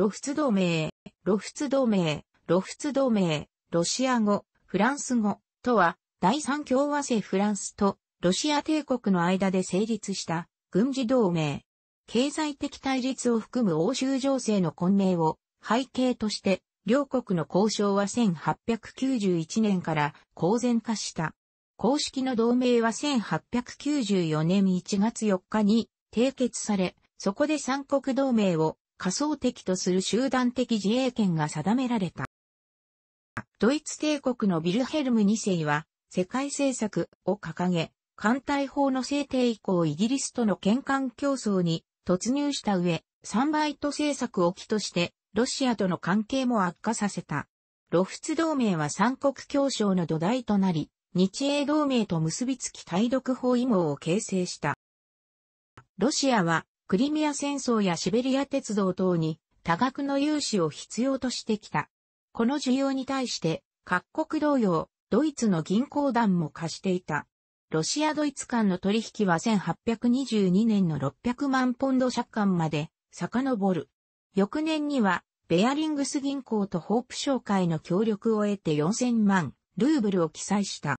露出同盟、露出同盟、露出同盟、ロシア語、フランス語とは、第三共和制フランスとロシア帝国の間で成立した軍事同盟。経済的対立を含む欧州情勢の混迷を背景として、両国の交渉は1891年から公然化した。公式の同盟は1894年1月4日に締結され、そこで三国同盟を仮想的とする集団的自衛権が定められた。ドイツ帝国のビルヘルム2世は、世界政策を掲げ、艦隊法の制定以降イギリスとの県間競争に突入した上、サンバイト政策を起として、ロシアとの関係も悪化させた。ロフツ同盟は三国協商の土台となり、日英同盟と結びつき対独包囲網を形成した。ロシアはクリミア戦争やシベリア鉄道等に多額の融資を必要としてきた。この需要に対して各国同様、ドイツの銀行団も貸していた。ロシア・ドイツ間の取引は1822年の600万ポンド借款まで遡る。翌年には、ベアリングス銀行とホープ商会の協力を得て4000万ルーブルを記載した。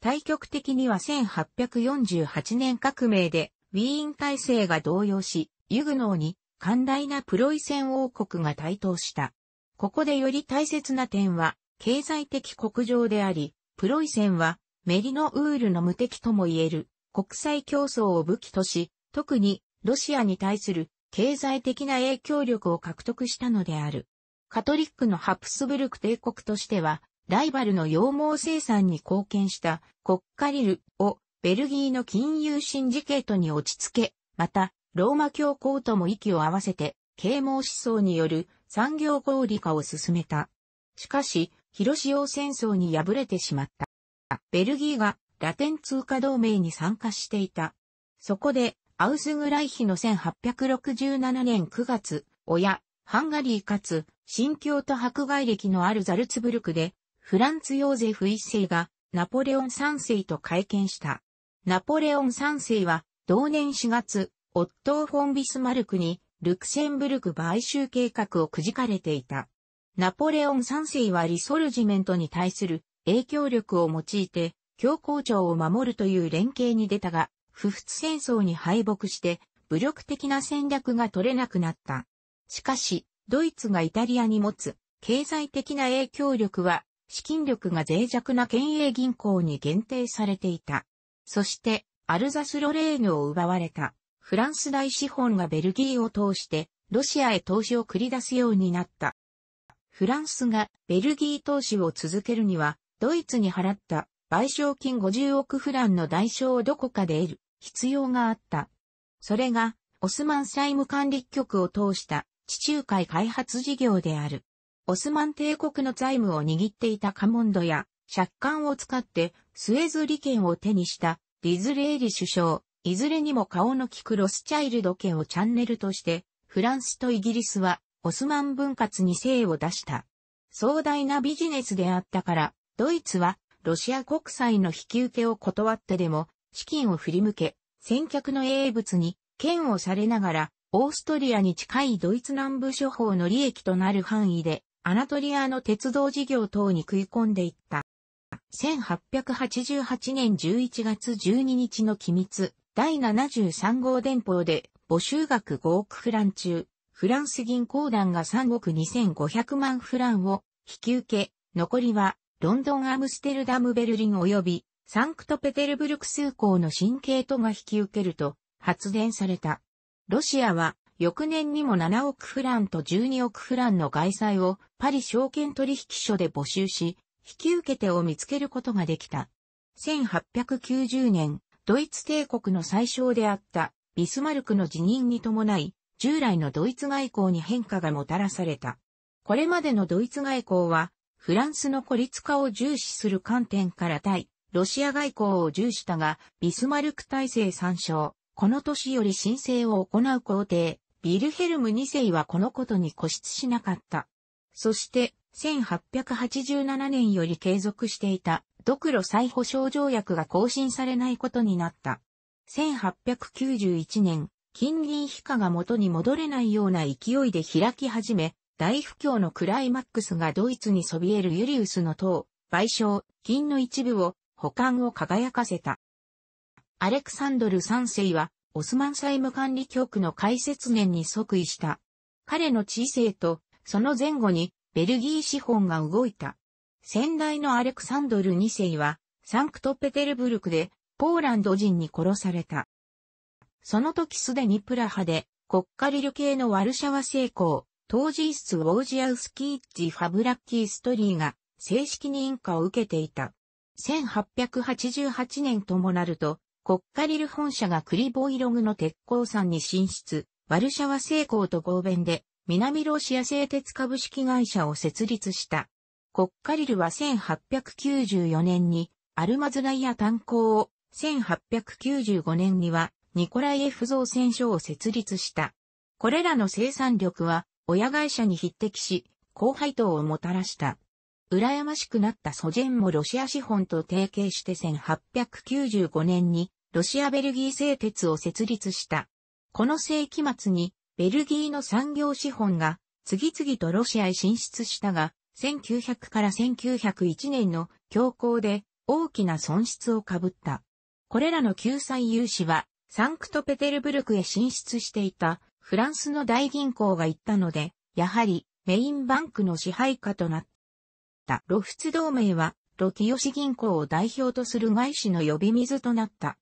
対極的には1848年革命でウィーン体制が動揺し、ユグノーに寛大なプロイセン王国が台頭した。ここでより大切な点は、経済的国情であり、プロイセンはメリノウールの無敵とも言える国際競争を武器とし、特にロシアに対する経済的な影響力を獲得したのである。カトリックのハプスブルク帝国としては、ライバルの羊毛生産に貢献したコッカリルをベルギーの金融シンジケートに落ち着け、また、ローマ教皇とも息を合わせて、啓蒙思想による産業合理化を進めた。しかし、広潮戦争に敗れてしまった。ベルギーがラテン通貨同盟に参加していた。そこで、アウスグライヒの1867年9月、親、ハンガリーかつ、新教と迫害歴のあるザルツブルクで、フランツ・ヨーゼフ一世がナポレオン三世と会見した。ナポレオン三世は、同年4月、オットー・フォン・ビスマルクに、ルクセンブルク買収計画をくじかれていた。ナポレオン三世はリソルジメントに対する影響力を用いて、強行庁を守るという連携に出たが、不仏戦争に敗北して、武力的な戦略が取れなくなった。しかし、ドイツがイタリアに持つ経済的な影響力は、資金力が脆弱な県営銀行に限定されていた。そして、アルザスロレーヌを奪われた、フランス大資本がベルギーを通して、ロシアへ投資を繰り出すようになった。フランスがベルギー投資を続けるには、ドイツに払った賠償金50億フランの代償をどこかで得る必要があった。それが、オスマン債務管理局を通した地中海開発事業である。オスマン帝国の財務を握っていたカモンドや借款を使ってスエズ利権を手にしたディズレーリ首相、いずれにも顔の利くロスチャイルド家をチャンネルとして、フランスとイギリスはオスマン分割に精を出した。壮大なビジネスであったから、ドイツはロシア国債の引き受けを断ってでも資金を振り向け、先客の英物に剣をされながら、オーストリアに近いドイツ南部諸法の利益となる範囲で、アナトリアの鉄道事業等に食い込んでいった。1888年11月12日の機密、第73号電報で、募集額5億フラン中、フランス銀行団が3億2500万フランを引き受け、残りは、ロンドンアムステルダムベルリン及び、サンクトペテルブルク数港の新系とが引き受けると発電された。ロシアは翌年にも7億フランと12億フランの外債をパリ証券取引所で募集し、引き受け手を見つけることができた。1890年、ドイツ帝国の最小であったビスマルクの辞任に伴い、従来のドイツ外交に変化がもたらされた。これまでのドイツ外交は、フランスの孤立化を重視する観点から対、ロシア外交を重視したが、ビスマルク体制参照、この年より申請を行う皇帝、ビルヘルム2世はこのことに固執しなかった。そして、1887年より継続していた独路再保障条約が更新されないことになった。1891年、金銀比価が元に戻れないような勢いで開き始め、大不況のクライマックスがドイツにそびえるユリウスの塔、賠償、金の一部を、保管を輝かせた。アレクサンドル3世は、オスマン債務管理局の開設年に即位した。彼の知性と、その前後に、ベルギー資本が動いた。先代のアレクサンドル2世は、サンクトペテルブルクで、ポーランド人に殺された。その時すでにプラハで、国家リル系のワルシャワ成功、当時イス・ウォージアウスキーッチ・ファブラッキー・ストリーが、正式に認可を受けていた。1888年ともなると、国家リル本社がクリボイログの鉄鋼山に進出、ワルシャワ成功と合弁で、南ロシア製鉄株式会社を設立した。コッカリルは1894年にアルマズライア炭鉱を、1895年にはニコライエフ造船所を設立した。これらの生産力は親会社に匹敵し、高配当をもたらした。羨ましくなったソジェンもロシア資本と提携して1895年にロシアベルギー製鉄を設立した。この世紀末にベルギーの産業資本が次々とロシアへ進出したが、1900から1901年の強行で大きな損失をかぶった。これらの救済融資はサンクトペテルブルクへ進出していたフランスの大銀行が行ったので、やはりメインバンクの支配下となった。ロフツ同盟はロキヨシ銀行を代表とする外資の呼び水となった。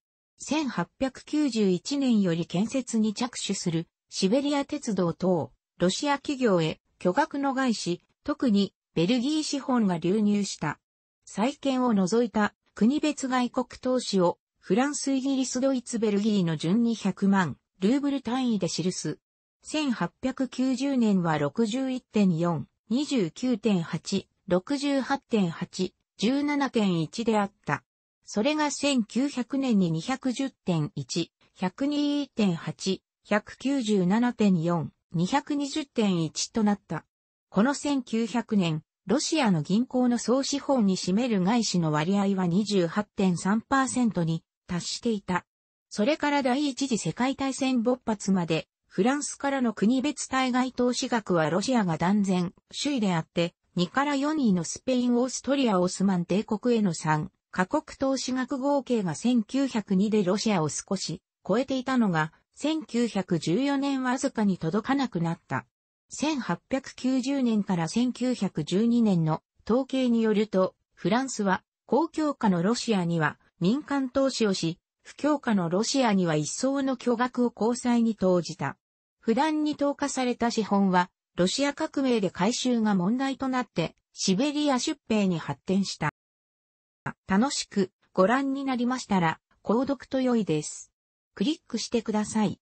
1891年より建設に着手するシベリア鉄道等、ロシア企業へ巨額の外資、特にベルギー資本が流入した。債建を除いた国別外国投資をフランス、イギリス、ドイツ、ベルギーの順に100万ルーブル単位で記す。1890年は61.4、29.8、68.8、17.1であった。それが1900年に210.1、102.8、197.4、220.1となった。この1900年、ロシアの銀行の総資本に占める外資の割合は28.3%に達していた。それから第一次世界大戦勃発まで、フランスからの国別対外投資額はロシアが断然首位であって、2から4位のスペイン、オーストリア、オスマン帝国への3過国投資額合計が1902でロシアを少し超えていたのが1914年わずかに届かなくなった。1890年から1912年の統計によると、フランスは公共化のロシアには民間投資をし、不況下のロシアには一層の巨額を交際に投じた。普段に投下された資本は、ロシア革命で回収が問題となって、シベリア出兵に発展した。楽しくご覧になりましたら、購読と良いです。クリックしてください。